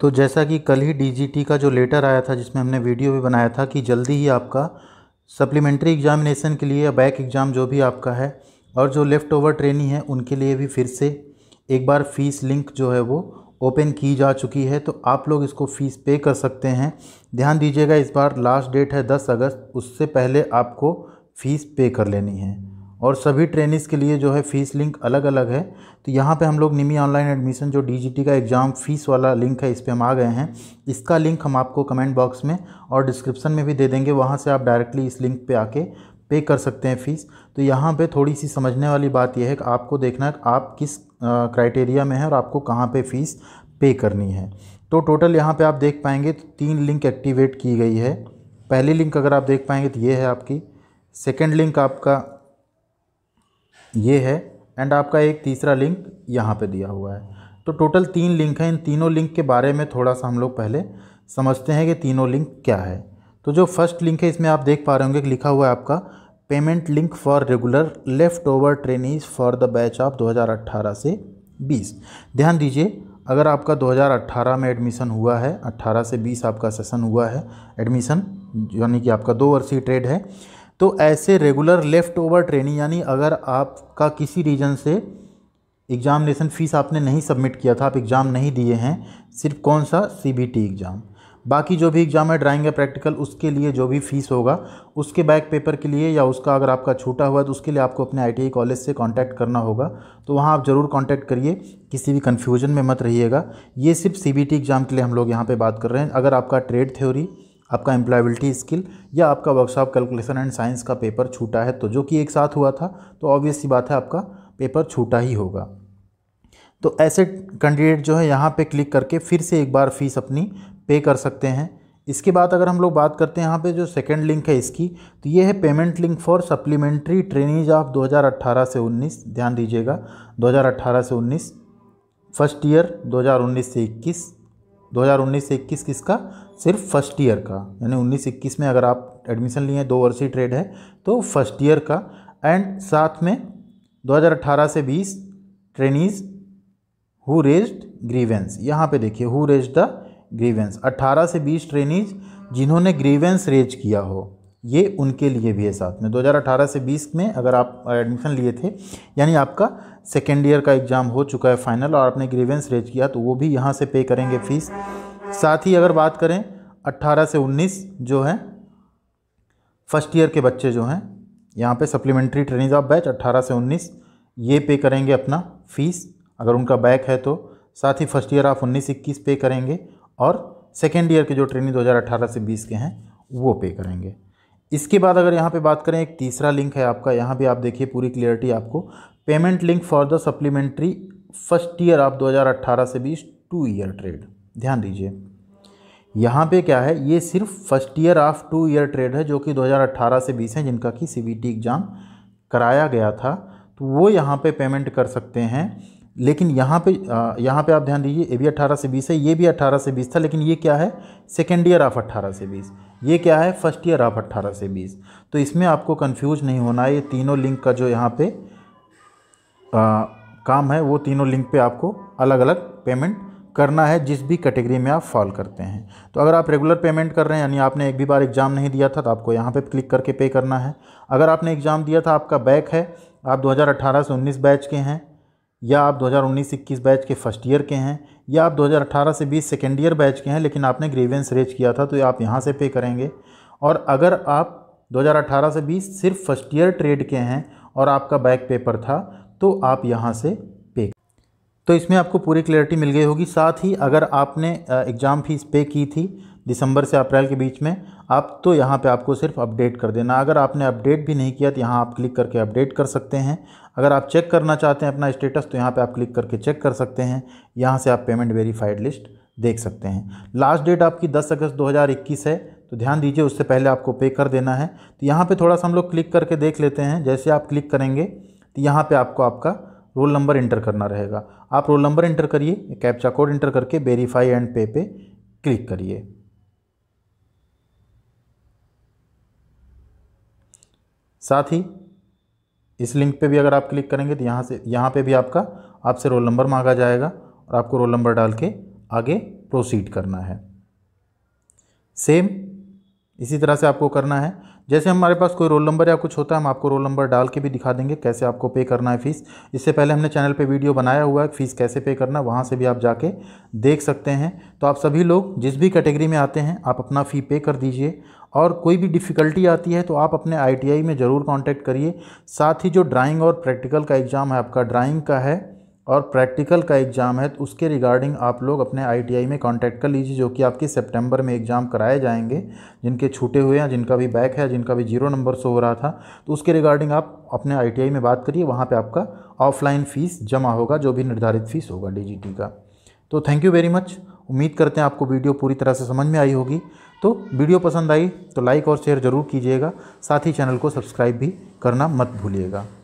तो जैसा कि कल ही डीजीटी का जो लेटर आया था जिसमें हमने वीडियो भी बनाया था कि जल्दी ही आपका सप्लीमेंट्री एग्ज़ामिनेसन के लिए या बैक एग्ज़ाम जो भी आपका है और जो लेफ़्ट ओवर ट्रेनी है उनके लिए भी फिर से एक बार फ़ीस लिंक जो है वो ओपन की जा चुकी है तो आप लोग इसको फ़ीस पे कर सकते हैं ध्यान दीजिएगा इस बार लास्ट डेट है दस अगस्त उससे पहले आपको फ़ीस पे कर लेनी है और सभी ट्रेनिस के लिए जो है फ़ीस लिंक अलग अलग है तो यहाँ पे हम लोग निमी ऑनलाइन एडमिशन जो डीजीटी का एग्ज़ाम फ़ीस वाला लिंक है इस पर हम आ गए हैं इसका लिंक हम आपको कमेंट बॉक्स में और डिस्क्रिप्शन में भी दे देंगे वहाँ से आप डायरेक्टली इस लिंक पर आके पे कर सकते हैं फ़ीस तो यहाँ पर थोड़ी सी समझने वाली बात यह है कि आपको देखना है आप किस क्राइटेरिया में है और आपको कहाँ पर फ़ीस पे करनी है तो टोटल यहाँ पर आप देख पाएंगे तो तीन लिंक एक्टिवेट की गई है पहली लिंक अगर आप देख पाएंगे तो ये है आपकी सेकेंड लिंक आपका ये है एंड आपका एक तीसरा लिंक यहाँ पे दिया हुआ है तो टोटल तीन लिंक हैं इन तीनों लिंक के बारे में थोड़ा सा हम लोग पहले समझते हैं कि तीनों लिंक क्या है तो जो फर्स्ट लिंक है इसमें आप देख पा रहे होंगे कि लिखा हुआ है आपका payment link for regular left over trainees for the batch of 2018 से 20 ध्यान दीजिए अगर आपका 2018 में एडमिशन हुआ है 18 से 20 आपका सेशन हुआ है एडमिशन यानी कि आपका दो वर्षीय ट्रेड है तो ऐसे रेगुलर लेफ़्ट ओवर ट्रेनिंग यानी अगर आपका किसी रीज़न से एग्ज़ामिनेशन फ़ीस आपने नहीं सबमिट किया था आप एग्ज़ाम नहीं दिए हैं सिर्फ कौन सा सी एग्ज़ाम बाकी जो भी एग्ज़ाम है ड्राइंग या प्रैक्टिकल उसके लिए जो भी फ़ीस होगा उसके बैक पेपर के लिए या उसका अगर आपका छूटा हुआ तो उसके लिए आपको अपने आईटीआई कॉलेज से कांटेक्ट करना होगा तो वहाँ आप ज़रूर कांटेक्ट करिए किसी भी कन्फ्यूजन में मत रहिएगा ये सिर्फ सीबीटी एग्ज़ाम के लिए हम लोग यहाँ पर बात कर रहे हैं अगर आपका ट्रेड थ्योरी आपका एम्प्लॉयबिलिटी स्किल या आपका वर्कशॉप कैलकुलेशन एंड साइंस का पेपर छूटा है तो जो कि एक साथ हुआ था तो ऑब्वियस सी बात है आपका पेपर छूटा ही होगा तो ऐसे कैंडिडेट जो है यहाँ पे क्लिक करके फिर से एक बार फीस अपनी पे कर सकते हैं इसके बाद अगर हम लोग बात करते हैं यहाँ पे जो सेकंड लिंक है इसकी तो ये है payment link for supplementary trainees of 2018 से 19 ध्यान दीजिएगा 2018 से 19 फर्स्ट ईयर 2019 से 21 2019 से 21 किसका सिर्फ फर्स्ट ईयर का यानी 19 21 में अगर आप एडमिशन लिए हैं दो वर्षीय ट्रेड है तो फर्स्ट ईयर का एंड साथ में 2018 से 20 ट्रेनीज हु रेज्ड ग्रीवेंस यहाँ पे देखिए हु रेज द ग्रीवेंस 18 से 20 ट्रेनीज जिन्होंने ग्रीवेंस रेज किया हो ये उनके लिए भी है साथ में 2018 से 20 में अगर आप एडमिशन लिए थे यानी आपका सेकेंड ईयर का एग्ज़ाम हो चुका है फाइनल और आपने ग्रीवेंस रेज किया तो वो भी यहाँ से पे करेंगे फ़ीस साथ ही अगर बात करें 18 से 19 जो है फर्स्ट ईयर के बच्चे जो हैं यहाँ पे सप्लीमेंट्री ट्रेनिंग ऑफ बैच 18 से 19 ये पे करेंगे अपना फ़ीस अगर उनका बैक है तो साथ ही फर्स्ट ईयर आप उन्नीस इक्कीस पे करेंगे और सेकेंड ईयर के जो ट्रेनिंग 2018 से 20 के हैं वो पे करेंगे इसके बाद अगर यहाँ पे बात करें एक तीसरा लिंक है आपका यहाँ भी आप देखिए पूरी क्लियरिटी आपको payment link for the supplementary first year आप 2018 से बीस टू ईयर ट्रेड ध्यान दीजिए यहाँ पे क्या है ये सिर्फ first year of two year trade है जो कि 2018 से 20 हैं जिनका कि सी एग्ज़ाम कराया गया था तो वो यहाँ पे पेमेंट कर सकते हैं लेकिन यहाँ पे यहाँ पे आप ध्यान दीजिए ये भी 18 से 20 है ये भी 18 से 20 था लेकिन ये क्या है सेकेंड ईयर ऑफ 18 से 20 ये क्या है फर्स्ट ईयर ऑफ 18 से 20 तो इसमें आपको कंफ्यूज नहीं होना है ये तीनों लिंक का जो यहाँ पे आ, काम है वो तीनों लिंक पे आपको अलग अलग पेमेंट करना है जिस भी कैटेगरी में आप फॉल करते हैं तो अगर आप रेगुलर पेमेंट कर रहे हैं यानी आपने एक भी बार एग्ज़ाम नहीं दिया था तो आपको यहाँ पर क्लिक करके पे करना है अगर आपने एग्ज़ाम दिया था आपका बैक है आप 2018 से 19 बैच के हैं या आप 2019-21 बैच के फर्स्ट ईयर के हैं या आप 2018 से 20 सेकेंड ईयर बैच के हैं लेकिन आपने ग्रीवेंस रेज किया था तो आप यहाँ से पे करेंगे और अगर आप 2018 से 20 सिर्फ फर्स्ट ईयर ट्रेड के हैं और आपका बैक पेपर था तो आप यहाँ से पे तो इसमें आपको पूरी क्लैरिटी मिल गई होगी साथ ही अगर आपने एग्ज़ाम फ़ीस पे की थी दिसंबर से अप्रैल के बीच में अब तो यहाँ पे आपको सिर्फ अपडेट कर देना अगर आपने अपडेट भी नहीं किया तो यहाँ आप क्लिक करके अपडेट कर सकते हैं अगर आप चेक करना चाहते हैं अपना स्टेटस तो यहाँ पे आप क्लिक करके चेक कर सकते हैं यहाँ से आप पेमेंट वेरीफाइड लिस्ट देख सकते हैं लास्ट डेट आपकी 10 अगस्त 2021 है तो ध्यान दीजिए उससे पहले आपको पे कर देना है तो यहाँ पर थोड़ा सा हम लोग क्लिक करके देख लेते हैं जैसे आप क्लिक करेंगे तो यहाँ पर आपको आपका रोल नंबर इंटर करना रहेगा आप रोल नंबर इंटर करिए कैप्चा कोड इंटर करके वेरीफाई एंड पे पे क्लिक करिए साथ ही इस लिंक पे भी अगर आप क्लिक करेंगे तो यहाँ से यहाँ पे भी आपका आपसे रोल नंबर मांगा जाएगा और आपको रोल नंबर डाल के आगे प्रोसीड करना है सेम इसी तरह से आपको करना है जैसे हमारे पास कोई रोल नंबर या कुछ होता है हम आपको रोल नंबर डाल के भी दिखा देंगे कैसे आपको पे करना है फ़ीस इससे पहले हमने चैनल पे वीडियो बनाया हुआ है फ़ीस कैसे पे करना है वहाँ से भी आप जाके देख सकते हैं तो आप सभी लोग जिस भी कैटेगरी में आते हैं आप अपना फ़ी पे कर दीजिए और कोई भी डिफ़िकल्टी आती है तो आप अपने आई में ज़रूर कांटेक्ट करिए साथ ही जो ड्राइंग और प्रैक्टिकल का एग्ज़ाम है आपका ड्राइंग का है और प्रैक्टिकल का एग्ज़ाम है तो उसके रिगार्डिंग आप लोग अपने आई में कांटेक्ट कर लीजिए जो कि आपके सितंबर में एग्ज़ाम कराए जाएंगे जिनके छूटे हुए हैं जिनका भी बैक है जिनका भी जीरो नंबर से हो रहा था तो उसके रिगार्डिंग आप अपने आई में बात करिए वहाँ पर आपका ऑफलाइन फ़ीस जमा होगा जो भी निर्धारित फ़ीस होगा डी का तो थैंक यू वेरी मच उम्मीद करते हैं आपको वीडियो पूरी तरह से समझ में आई होगी तो वीडियो पसंद आई तो लाइक और शेयर ज़रूर कीजिएगा साथ ही चैनल को सब्सक्राइब भी करना मत भूलिएगा